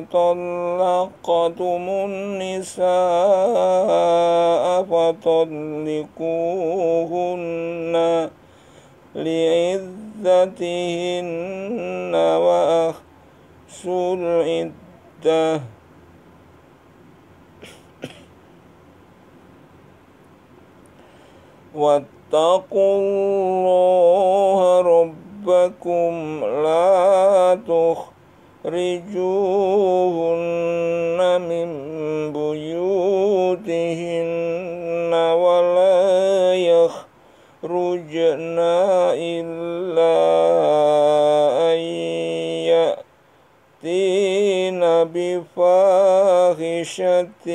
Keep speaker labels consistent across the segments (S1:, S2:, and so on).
S1: طلقتم النساء فطلقوهن لعدتهن وأخسوا العدة واتقوا الله ربكم لا تخ رجوهن من بيوتهن ولا يخرجن إلا أن يأتين بفاحشة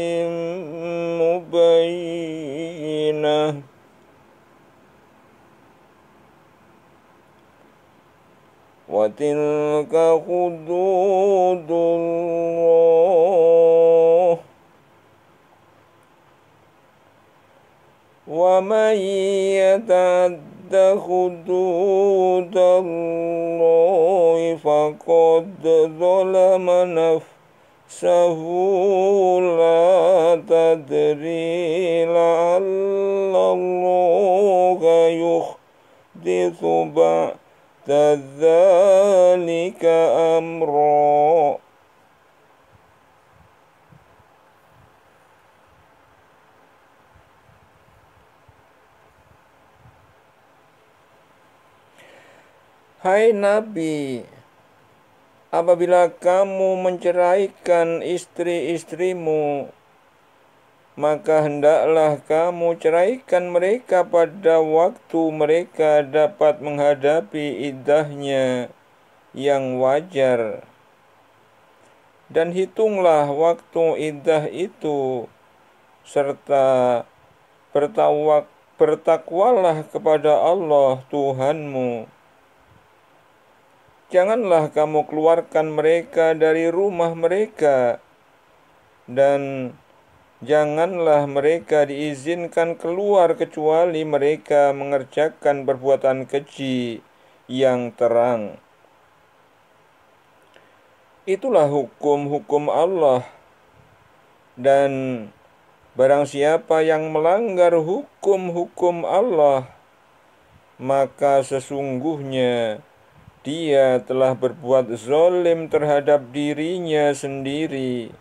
S1: ذلك Hai Nabi, apabila kamu menceraikan istri-istrimu maka hendaklah kamu ceraikan mereka pada waktu mereka dapat menghadapi idahnya yang wajar. Dan hitunglah waktu idah itu, serta bertawak, bertakwalah kepada Allah Tuhanmu. Janganlah kamu keluarkan mereka dari rumah mereka, dan Janganlah mereka diizinkan keluar kecuali mereka mengerjakan perbuatan keji yang terang. Itulah hukum-hukum Allah. Dan barang siapa yang melanggar hukum-hukum Allah, maka sesungguhnya dia telah berbuat zolim terhadap dirinya sendiri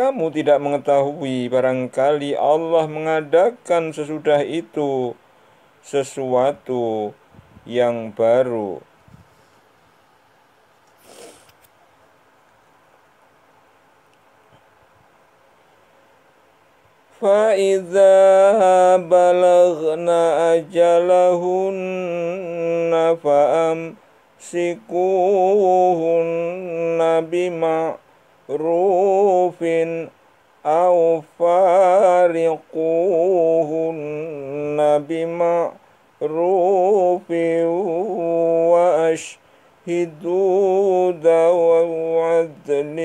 S1: kamu tidak mengetahui barangkali Allah mengadakan sesudah itu sesuatu yang baru. فإذا بلغن أجلهن فأمسكوهن بمعروف معروف أو فارقوهن بمعروف وأشهدوا ذو عدل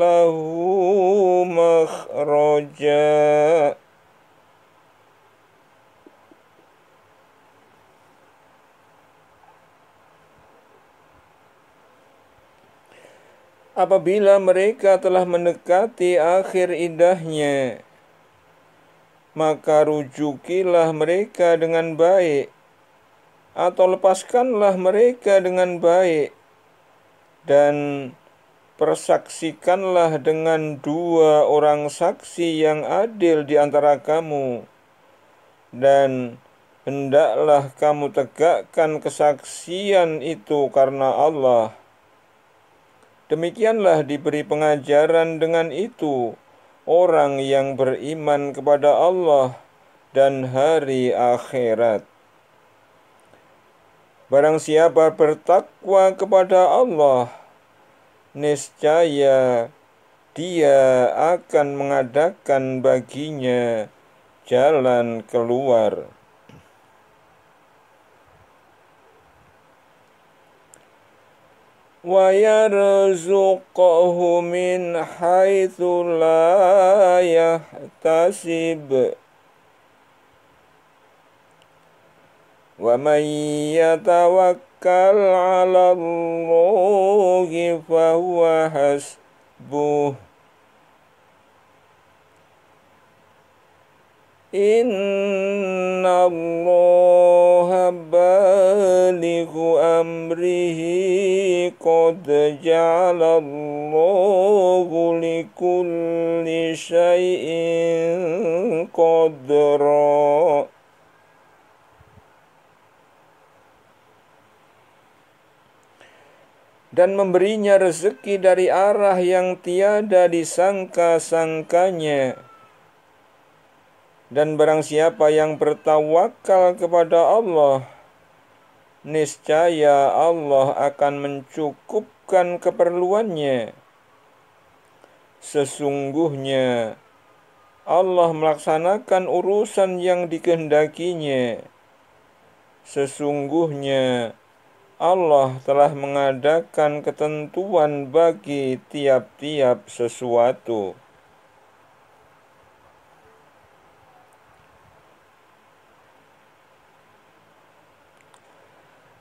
S1: له apabila mereka telah mendekati akhir idahnya, maka rujukilah mereka dengan baik, atau lepaskanlah mereka dengan baik, dan Persaksikanlah dengan dua orang saksi yang adil di antara kamu, dan hendaklah kamu tegakkan kesaksian itu karena Allah. Demikianlah diberi pengajaran dengan itu orang yang beriman kepada Allah dan hari akhirat. Barang siapa bertakwa kepada Allah, niscaya dia akan mengadakan baginya jalan keluar. yarzuqahu min haithu la يَحْتَسِبُ ومن يتوكل على الله فهو حسبه إن الله بالغ أمره قد جعل الله لكل شيء قدرًا dan memberinya rezeki dari arah yang tiada disangka-sangkanya. Dan barang siapa yang bertawakal kepada Allah, niscaya Allah akan mencukupkan keperluannya. Sesungguhnya Allah melaksanakan urusan yang dikehendakinya. Sesungguhnya Allah telah mengadakan ketentuan bagi tiap-tiap sesuatu.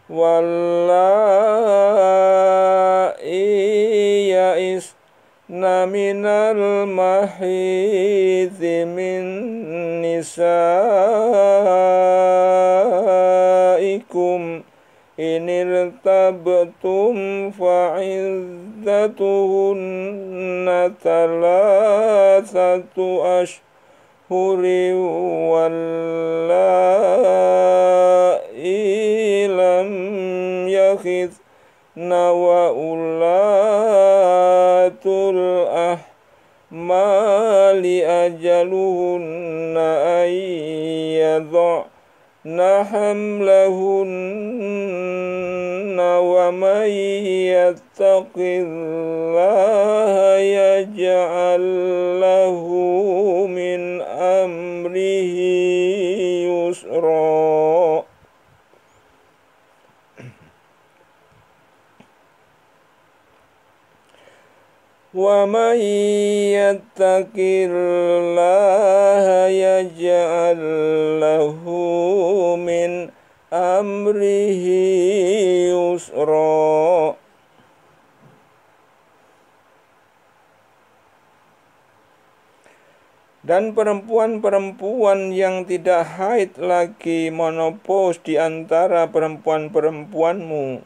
S1: Wallai ya'isna naminal mahidhi min nisa' ارتبتم فعزتهن ثلاثة أشهر واللائي لم يخذن وأولاة الأحمال أجلهن أن يضعن حملهن ومن يتق الله يجعل له من أمره يسرا ومن يتق الله يجعل له من أمره يسرا dan perempuan-perempuan yang tidak haid lagi monopos di antara perempuan-perempuanmu.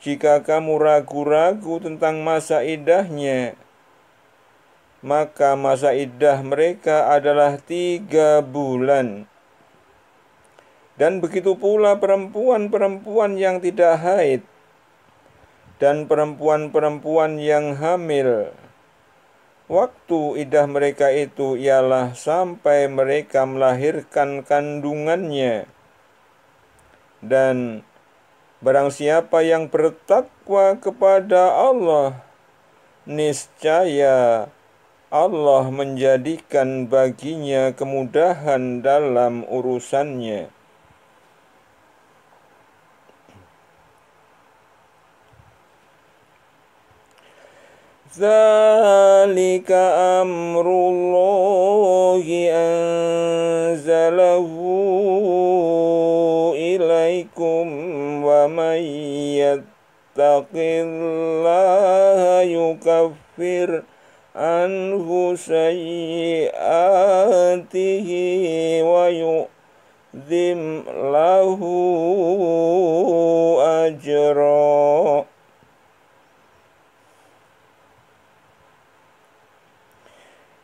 S1: Jika kamu ragu-ragu tentang masa idahnya, maka masa idah mereka adalah tiga bulan. Dan begitu pula perempuan-perempuan yang tidak haid dan perempuan-perempuan yang hamil. Waktu idah mereka itu ialah sampai mereka melahirkan kandungannya. Dan barang siapa yang bertakwa kepada Allah, niscaya Allah menjadikan baginya kemudahan dalam urusannya. ذلك أمر الله أنزله إليكم ومن يتق الله يكفر عنه سيئاته ويؤذم له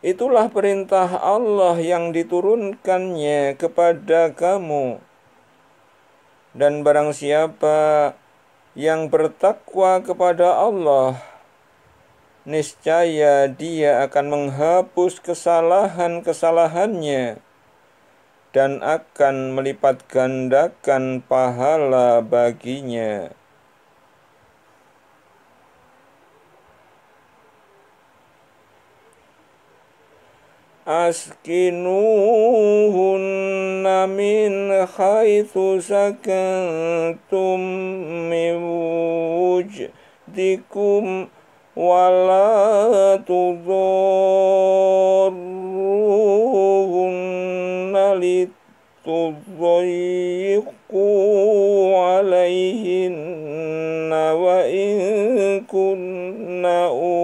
S1: Itulah perintah Allah yang diturunkannya kepada kamu. Dan barang siapa yang bertakwa kepada Allah, niscaya dia akan menghapus kesalahan-kesalahannya dan akan melipatgandakan pahala baginya. أسكنوهن من حيث سكنتم من وجدكم ولا تضروهن لتضيقوا عليهن وإن كن أولي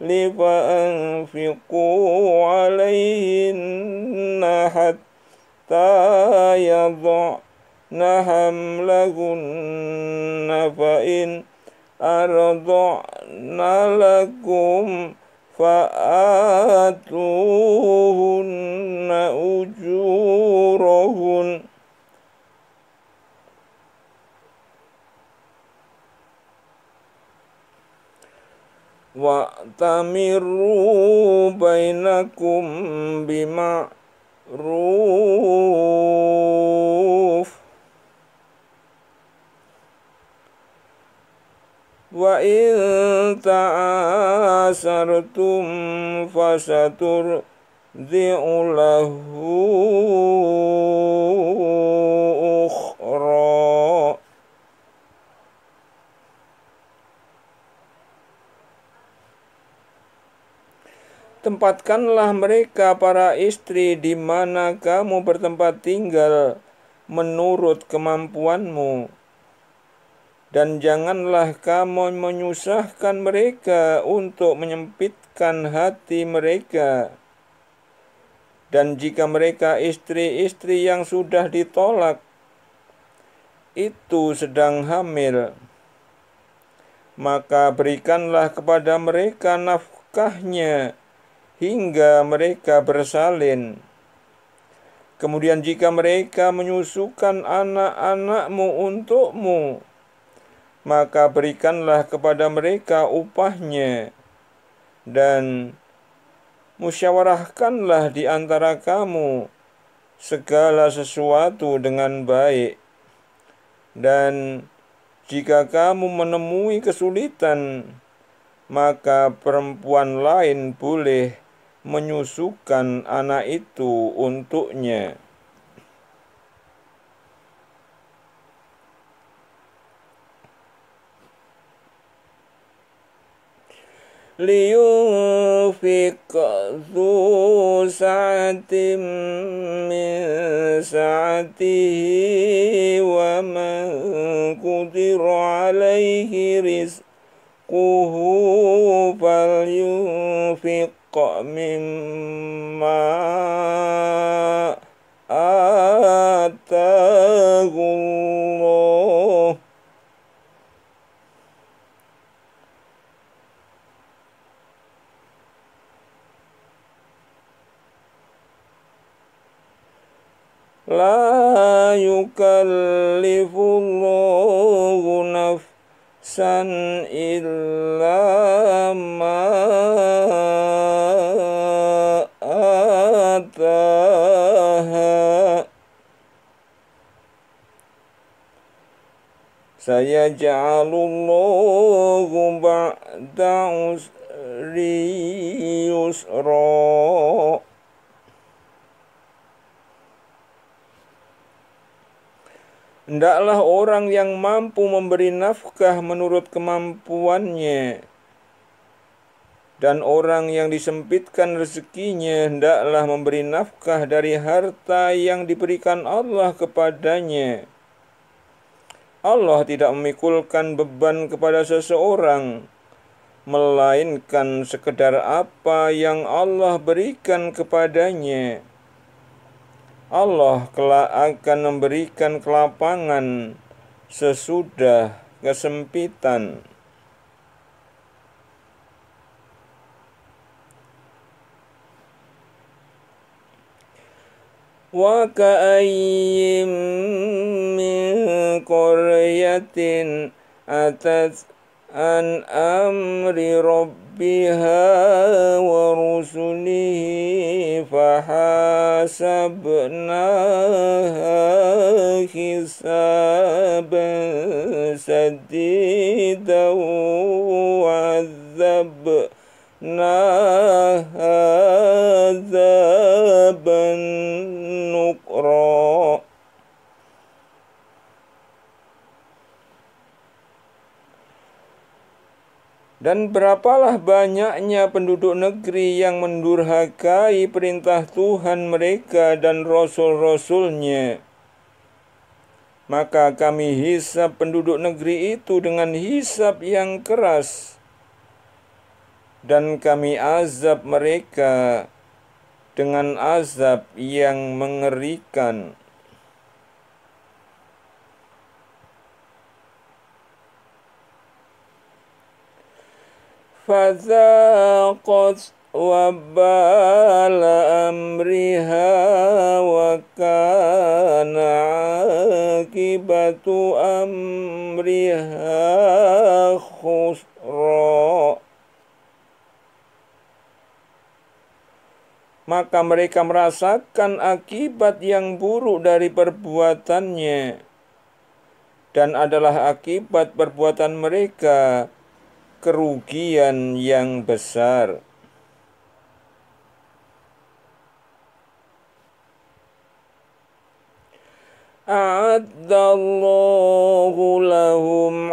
S1: لفأنفقوا عليهن حتى يضعن حملهن فإن أرضعن لكم فآتوهن أجورهن Wa tamiru bainakum bima'ruf wa in ta'asartum fasatur di'ulahu Tempatkanlah mereka para istri di mana kamu bertempat tinggal menurut kemampuanmu. Dan janganlah kamu menyusahkan mereka untuk menyempitkan hati mereka. Dan jika mereka istri-istri yang sudah ditolak, itu sedang hamil, maka berikanlah kepada mereka nafkahnya hingga mereka bersalin. Kemudian jika mereka menyusukan anak-anakmu untukmu, maka berikanlah kepada mereka upahnya dan musyawarahkanlah di antara kamu segala sesuatu dengan baik. Dan jika kamu menemui kesulitan, maka perempuan lain boleh menyusukan anak itu untuknya. ذو سعة من سعته ومن قدر عليه رزقه فلينفق من مما آتى سيجعل الله بعد عسر يسرا Hendaklah orang yang mampu memberi nafkah menurut kemampuannya, dan orang yang disempitkan rezekinya hendaklah memberi nafkah dari harta yang diberikan Allah kepadanya Allah tidak memikulkan beban kepada seseorang melainkan sekedar apa yang Allah berikan kepadanya. Allah kelak akan memberikan kelapangan sesudah kesempitan. Wa ka'ayyim قرية أتت عن أمر ربها ورسله فحاسبناها حسابا سديدا وعذبناها عذابا Dan berapalah banyaknya penduduk negeri yang mendurhakai perintah Tuhan mereka dan rasul-rasulnya. Maka kami hisap penduduk negeri itu dengan hisap yang keras. Dan kami azab mereka dengan azab yang mengerikan. فذاقت وبال أمرها وكان عاقبة أمرها خسرا Maka mereka merasakan akibat yang buruk dari perbuatannya, dan adalah akibat perbuatan mereka kerugian yang besar. A'adallahu lahum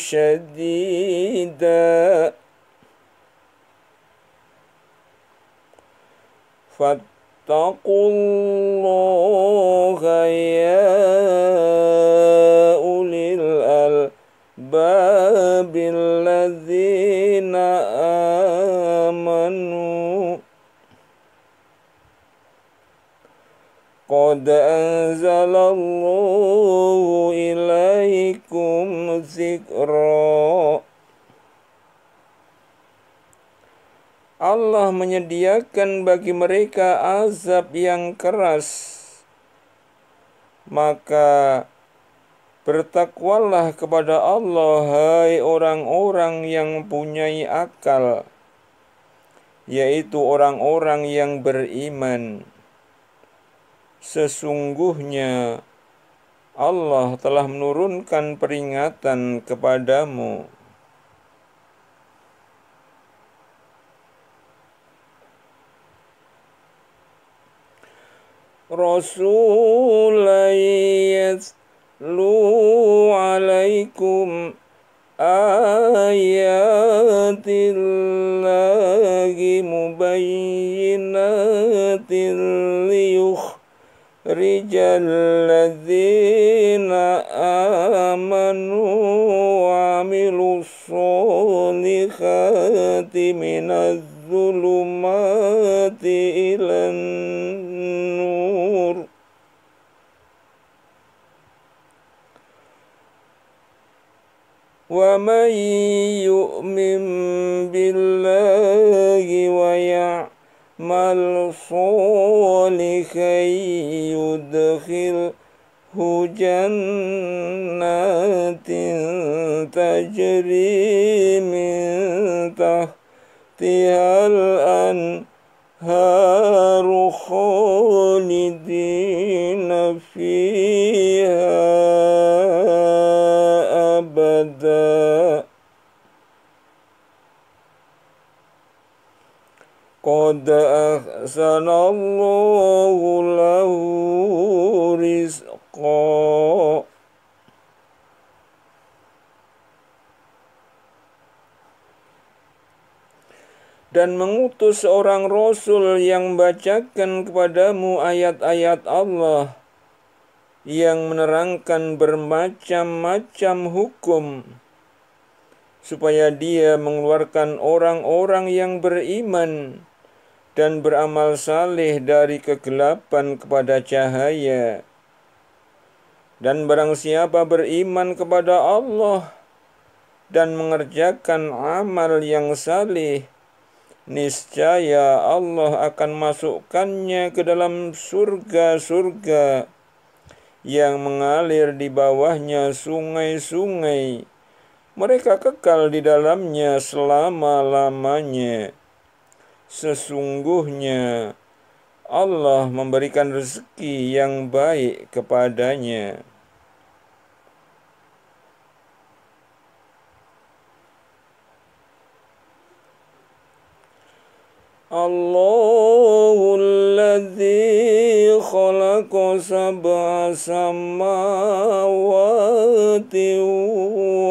S1: shadida Fattakullahu قد أنزل الله Allah menyediakan bagi mereka azab yang keras. Maka bertakwalah kepada Allah, hai orang-orang yang punyai akal, yaitu orang-orang yang beriman. Sesungguhnya Allah telah menurunkan peringatan kepadamu. Rasulai lu alaikum ayatillahi mubayyinatil ليخرج الذين آمنوا وعملوا الصالحات من الظلمات إلى النور ومن يؤمن بالله ويعلم الصالح لكي يدخله جنات تجري من تحتها الأنهار خالدين فيها أبداً قد أحسن الله له رزقا dan mengutus seorang rasul yang bacakan kepadamu ayat-ayat Allah yang menerangkan bermacam-macam hukum supaya dia mengeluarkan orang-orang yang beriman dan beramal saleh dari kegelapan kepada cahaya. Dan barang siapa beriman kepada Allah dan mengerjakan amal yang saleh, niscaya Allah akan masukkannya ke dalam surga-surga yang mengalir di bawahnya sungai-sungai. Mereka kekal di dalamnya selama-lamanya. Sesungguhnya Allah memberikan rezeki yang baik kepadanya. الله الذي خلق سبع سماوات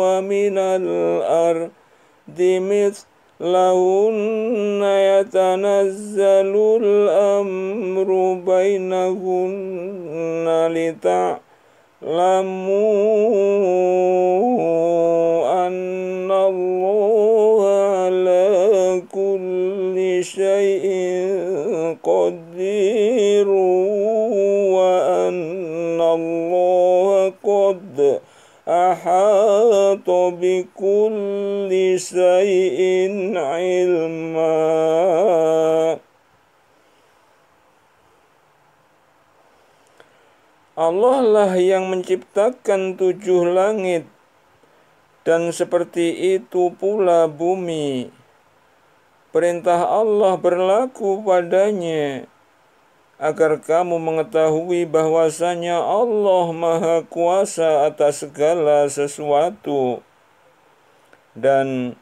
S1: ومن الأرض مثل لهن يتنزل الأمر بينهن لتعلموا أن الله على كل شيء قدير وأن الله قد أحاط بكل شيء علما Allah lah yang menciptakan tujuh langit dan seperti itu pula bumi. Perintah Allah berlaku padanya agar kamu mengetahui bahwasanya Allah Maha Kuasa atas segala sesuatu dan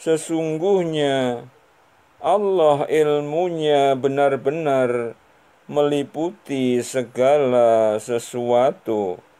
S1: sesungguhnya Allah ilmunya benar-benar meliputi segala sesuatu.